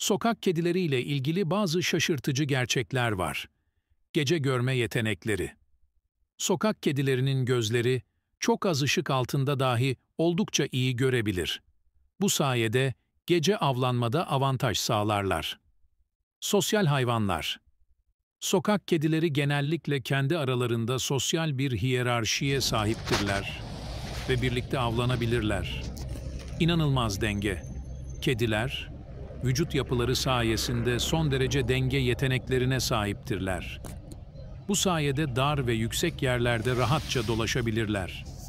sokak kedileriyle ilgili bazı şaşırtıcı gerçekler var. Gece görme yetenekleri. Sokak kedilerinin gözleri çok az ışık altında dahi oldukça iyi görebilir. Bu sayede gece avlanmada avantaj sağlarlar. Sosyal hayvanlar. Sokak kedileri genellikle kendi aralarında sosyal bir hiyerarşiye sahiptirler ve birlikte avlanabilirler. İnanılmaz denge. Kediler, vücut yapıları sayesinde son derece denge yeteneklerine sahiptirler. Bu sayede dar ve yüksek yerlerde rahatça dolaşabilirler.